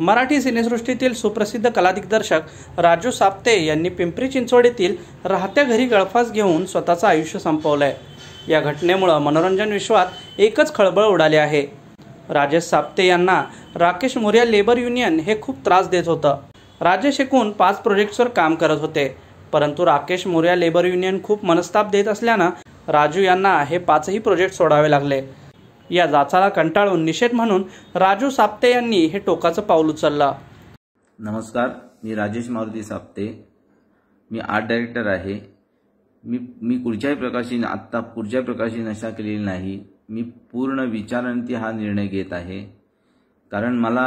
मराठी सिनेसृष्टीतील सुप्रसिद्ध कलादिग्दर्शक राजू साप्ते यांनी पिंपरी चिंचवड येथील राहत्या घरी गळफास घेऊन स्वतःचं आयुष्य संपवलंय आहे या घटनेमुळं मनोरंजन विश्वात एकच खळबळ उडाली आहे राजेश साप्ते यांना राकेश मोर्या लेबर युनियन हे खूप त्रास देत होतं राजेश एकूण पाच प्रोजेक्ट्सवर काम करत होते परंतु राकेश मोर्या लेबर युनियन खूप मनस्ताप देत असल्यानं राजू यांना हे पाचही प्रोजेक्ट सोडावे लागले या जाचाला कंटाळून निषेध म्हणून राजू साप्ते यांनी हे टोकाचं पाऊल उचललं नमस्कार मी राजेश मारुती साप्ते मी आर्ट डायरेक्टर आहे मी मी कुठच्याही प्रकारची आत्ता पुढच्याही प्रकारची नशा केलेली नाही मी पूर्ण विचारांती हा निर्णय घेत आहे कारण मला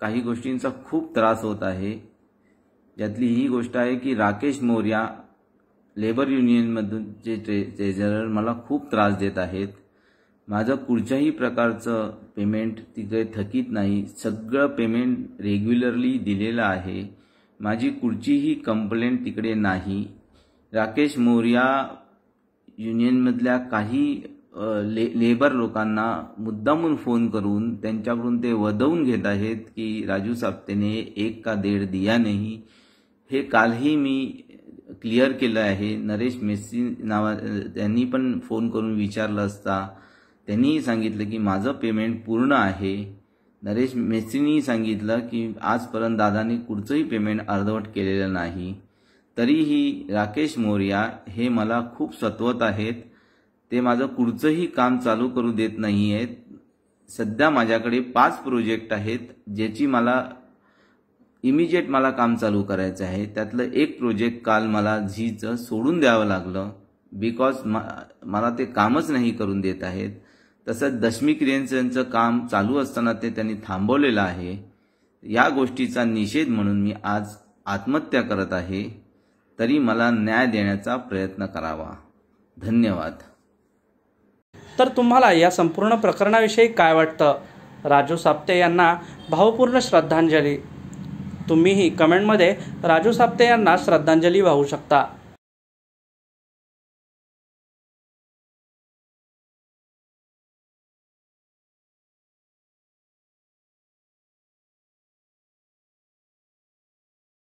काही गोष्टींचा खूप त्रास होत आहे यातली ही गोष्ट आहे की राकेश मोर्या लेबर युनियनमधून जे ट्रे ट्रेझरर मला खूप त्रास देत आहेत माझं कुठच्याही प्रकारचं पेमेंट तिकडे थकीत नाही सगळं पेमेंट रेग्युलरली दिलेलं आहे माझी कुठचीही कंप्लेंट तिकडे नाही राकेश मोर्या युनियनमधल्या काही ले लेबर लोकांना मुद्दामून फोन करून त्यांच्याकडून ते वदवून घेत आहेत की राजू साप्तेने एक का देड दिया नाही हे कालही मी क्लिअर केलं आहे नरेश मेस्सी नावा त्यांनी पण फोन करून विचारलं असता त्यांनीही सांगितलं की माझं पेमेंट पूर्ण आहे नरेश मेस्त्रींनीही सांगितलं की आजपर्यंत दादांनी कुठचंही पेमेंट अर्धवट केलेलं नाही तरीही राकेश मोर्या हे मला खूप सत्वत आहेत ते माझं कुठचंही काम चालू करू देत नाही आहेत सध्या माझ्याकडे पाच प्रोजेक्ट आहेत ज्याची मला इमिजिएट मला काम चालू करायचं आहे त्यातलं एक प्रोजेक्ट काल मला झीचं सोडून द्यावं लागलं बिकॉज मला ते कामच नाही करून देत आहेत तसंच दशमी क्रियांचं काम चालू असताना ते त्यांनी थांबवलेलं आहे या गोष्टीचा निषेध म्हणून मी आज आत्महत्या करत आहे तरी मला न्याय देण्याचा प्रयत्न करावा धन्यवाद तर तुम्हाला या संपूर्ण प्रकरणाविषयी काय वाटतं राजू साप्ते यांना भावपूर्ण श्रद्धांजली तुम्हीही कमेंटमध्ये राजू साप्ते यांना श्रद्धांजली वाहू शकता